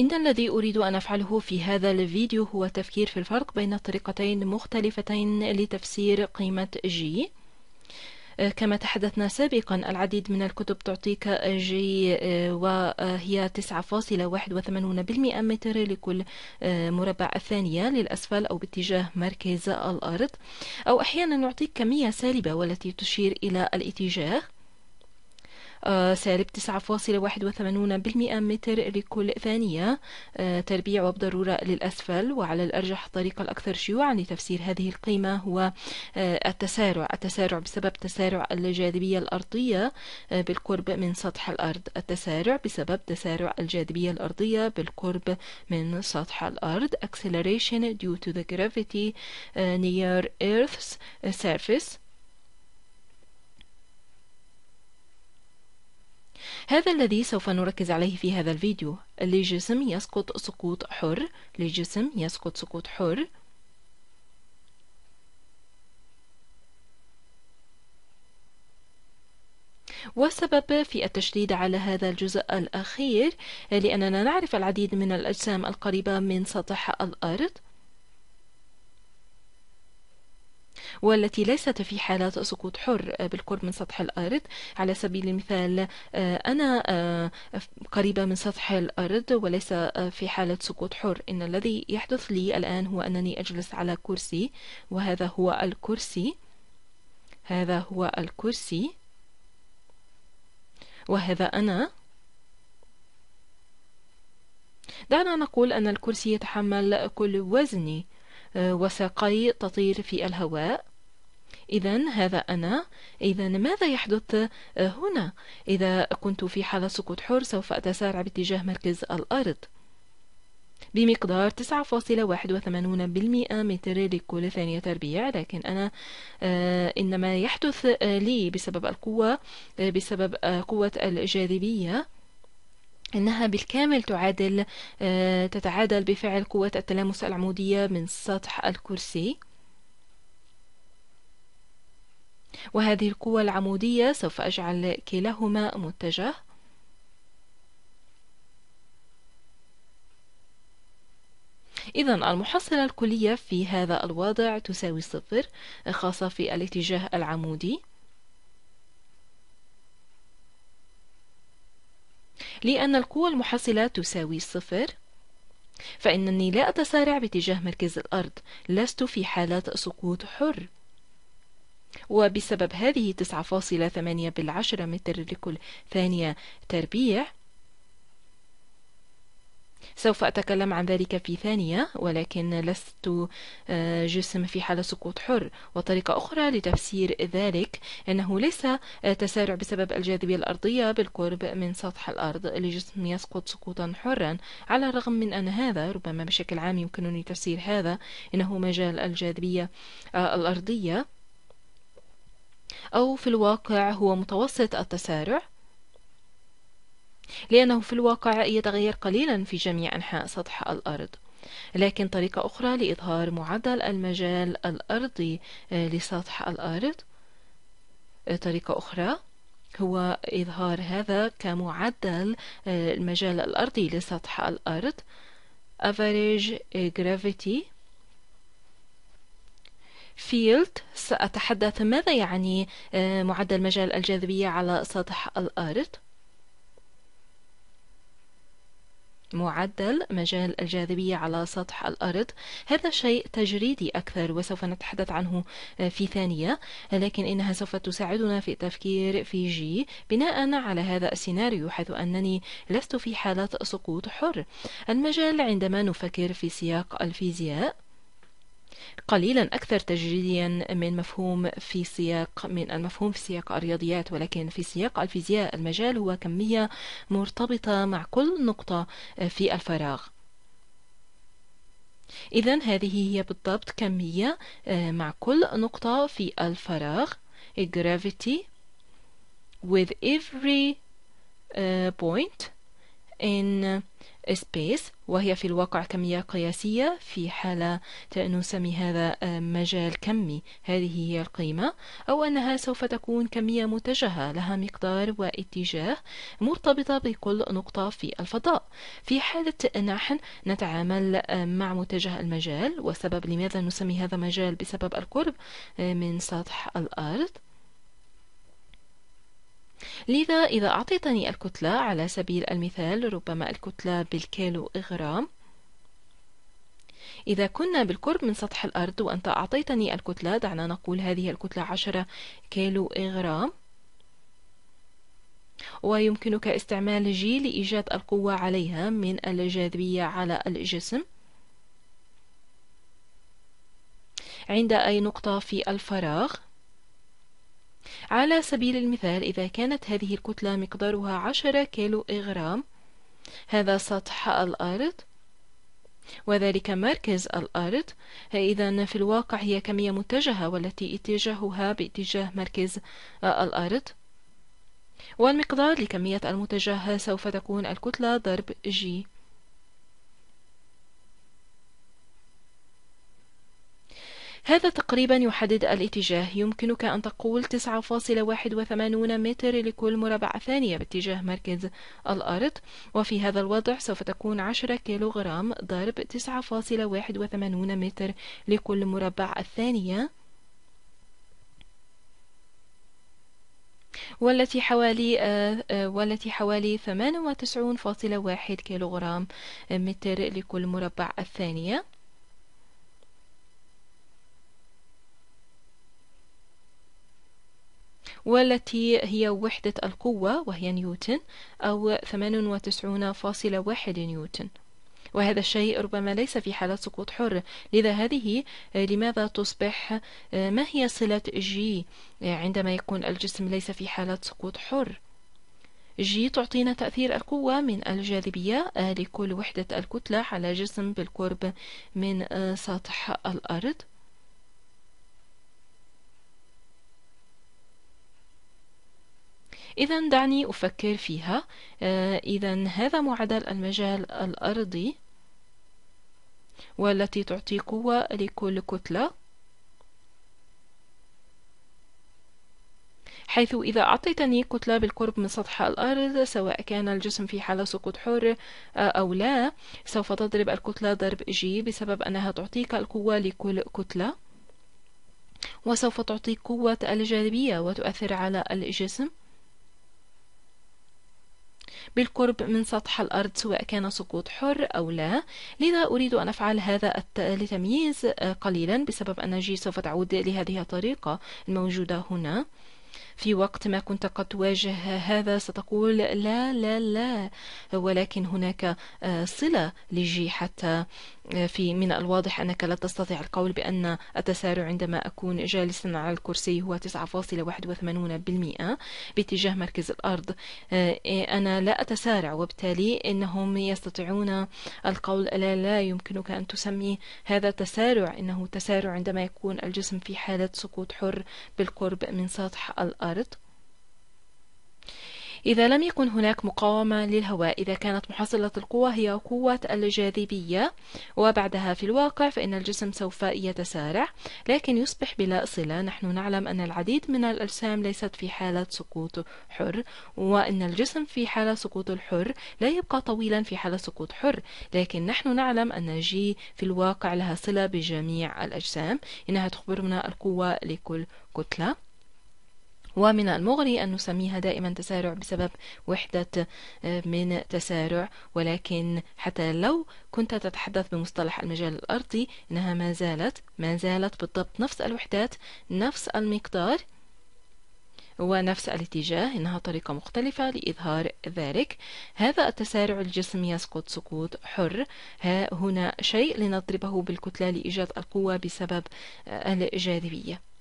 إن الذي أريد أن أفعله في هذا الفيديو هو التفكير في الفرق بين طريقتين مختلفتين لتفسير قيمة G آه، كما تحدثنا سابقا العديد من الكتب تعطيك جي آه، وهي 9.81 متر لكل آه، مربع ثانية للأسفل أو باتجاه مركز الأرض أو أحيانا نعطيك كمية سالبة والتي تشير إلى الاتجاه آه، سالب 9.81 متر لكل ثانية آه، تربيع وبضرورة للأسفل وعلى الأرجح الطريقة الأكثر شيوعا لتفسير هذه القيمة هو آه، التسارع التسارع بسبب تسارع الجاذبية الأرضية بالقرب من سطح الأرض التسارع بسبب تسارع الجاذبية الأرضية بالقرب من سطح الأرض acceleration due to the gravity near Earth's surface هذا الذي سوف نركز عليه في هذا الفيديو لجسم يسقط سقوط حر لجسم يسقط سقوط حر والسبب في التشديد على هذا الجزء الأخير لأننا نعرف العديد من الأجسام القريبة من سطح الأرض والتي ليست في حالة سقوط حر آه، بالقرب من سطح الأرض على سبيل المثال آه، أنا آه، قريبة من سطح الأرض وليس في حالة سقوط حر إن الذي يحدث لي الآن هو أنني أجلس على كرسي وهذا هو الكرسي هذا هو الكرسي وهذا أنا دعنا نقول أن الكرسي يتحمل كل وزني وساقي تطير في الهواء إذا هذا أنا إذا ماذا يحدث هنا إذا كنت في حالة سقوط حر سوف أتسارع باتجاه مركز الأرض بمقدار 9.81% متر لكل ثانية تربيع لكن أنا آه، إنما يحدث لي بسبب القوة آه، بسبب آه، قوة الجاذبية انها بالكامل تعادل آه، تتعادل بفعل قوة التلامس العمودية من سطح الكرسي وهذه القوة العمودية سوف أجعل كلاهما متجه إذا المحصلة الكلية في هذا الوضع تساوي صفر خاصة في الاتجاه العمودي لأن القوة المحصلة تساوي صفر فإنني لا أتسارع باتجاه مركز الأرض لست في حالة سقوط حر وبسبب هذه 9.8 بالعشرة متر لكل ثانية تربيع سوف أتكلم عن ذلك في ثانية ولكن لست آه، جسم في حالة سقوط حر وطريقة أخرى لتفسير ذلك أنه ليس آه، تسارع بسبب الجاذبية الأرضية بالقرب من سطح الأرض لجسم يسقط سقوطا حرا على الرغم من أن هذا ربما بشكل عام يمكنني تفسير هذا أنه مجال الجاذبية آه، الأرضية أو في الواقع هو متوسط التسارع لأنه في الواقع يتغير قليلا في جميع أنحاء سطح الأرض لكن طريقة أخرى لإظهار معدل المجال الأرضي آه، لسطح الأرض آه، طريقة أخرى هو إظهار هذا كمعدل آه، المجال الأرضي لسطح الأرض average gravity field سأتحدث ماذا يعني معدل مجال الجاذبية على سطح الأرض معدل مجال الجاذبية على سطح الأرض هذا شيء تجريدي أكثر وسوف نتحدث عنه آه، في ثانية لكن إنها سوف تساعدنا في التفكير في جي بناء على هذا السيناريو حيث أنني لست في حالة سقوط حر المجال عندما نفكر في سياق الفيزياء قليلا أكثر تجريديا من مفهوم في سياق من المفهوم في سياق الرياضيات ولكن في سياق الفيزياء المجال هو كمية مرتبطة مع كل نقطة في الفراغ إذا هذه هي بالضبط كمية آه، مع كل نقطة في الفراغ gravity with every آه، point in space وهي في الواقع كمية قياسية في حالة نسمي هذا آه، مجال كمي هذه هي القيمة أو أنها سوف تكون كمية متجهة لها مقدار واتجاه مرتبطة بكل نقطة في الفضاء في حالة نحن نتعامل آه، مع متجه المجال وسبب لماذا نسمي هذا مجال بسبب القرب آه، من سطح الأرض لذا إذا أعطيتني الكتلة على سبيل المثال ربما الكتلة بالكيلو إغرام إذا كنا بالقرب من سطح الأرض وأنت أعطيتني الكتلة دعنا نقول هذه الكتلة عشرة كيلو إغرام ويمكنك استعمال جي لإيجاد القوة عليها من الجاذبية على الجسم عند أي نقطة في الفراغ على سبيل المثال إذا كانت هذه الكتلة مقدارها عشرة كيلو إغرام هذا سطح الأرض وذلك مركز الأرض إذا في الواقع هي كمية متجهة والتي اتجاهها باتجاه مركز الأرض والمقدار لكمية المتجهة سوف تكون الكتلة ضرب جي هذا تقريبا يحدد الاتجاه يمكنك أن تقول 9.81 متر لكل مربع ثانية باتجاه مركز الأرض وفي هذا الوضع سوف تكون 10 كيلوغرام ضرب 9.81 متر لكل مربع الثانية والتي حوالي آه، آه، والتي حوالي 98.1 كيلوغرام متر لكل مربع الثانية والتي هي وحدة القوة وهي نيوتن أو 98.1 نيوتن وهذا الشيء ربما ليس في حالة سقوط حر لذا هذه آه، لماذا تصبح آه، ما هي صلة جي آه، عندما يكون الجسم ليس في حالة سقوط حر جي تعطينا تأثير القوة من الجاذبية لكل وحدة الكتلة على جسم بالقرب من سطح الأرض إذا دعني أفكر فيها آه، إذا هذا معدل المجال الأرضي والتي تعطي قوة لكل كتلة حيث إذا أعطيتني كتلة بالقرب من سطح الأرض سواء كان الجسم في حالة سقوط حر آه، أو لا سوف تضرب الكتلة ضرب جي بسبب أنها تعطيك القوة لكل كتلة وسوف تعطيك قوة الجاذبية وتؤثر على الجسم بالقرب من سطح الأرض سواء كان سقوط حر أو لا لذا أريد أن أفعل هذا لتمييز قليلا بسبب أن جي سوف تعود لهذه الطريقة الموجودة هنا في وقت ما كنت قد تواجه هذا ستقول لا لا لا ولكن هناك آه، صلة لجي حتى آه، في من الواضح أنك لا تستطيع القول بأن التسارع عندما أكون جالسا على الكرسي هو 9.81% باتجاه مركز الأرض آه، إيه، أنا لا أتسارع وبالتالي إنهم يستطيعون القول لا لا يمكنك أن تسمي هذا تسارع إنه تسارع عندما يكون الجسم في حالة سقوط حر بالقرب من سطح الأرض الأرض إذا لم يكن هناك مقاومة للهواء إذا كانت محصلة القوة هي قوة الجاذبية وبعدها في الواقع فإن الجسم سوف يتسارع لكن يصبح بلا صلة نحن نعلم أن العديد من الأجسام ليست في حالة سقوط حر وأن الجسم في حالة سقوط الحر لا يبقى طويلا في حالة سقوط حر لكن نحن نعلم أن جي في الواقع لها صلة بجميع الأجسام إنها تخبرنا القوة لكل كتلة ومن المغري أن نسميها دائما تسارع بسبب وحدة آه، من تسارع ولكن حتى لو كنت تتحدث بمصطلح المجال الأرضي إنها ما زالت ما زالت بالضبط نفس الوحدات نفس المقدار ونفس الاتجاه إنها طريقة مختلفة لإظهار ذلك هذا التسارع الجسم يسقط سقوط حر ها هنا شيء لنضربه بالكتلة لإيجاد القوة بسبب آه، الجاذبية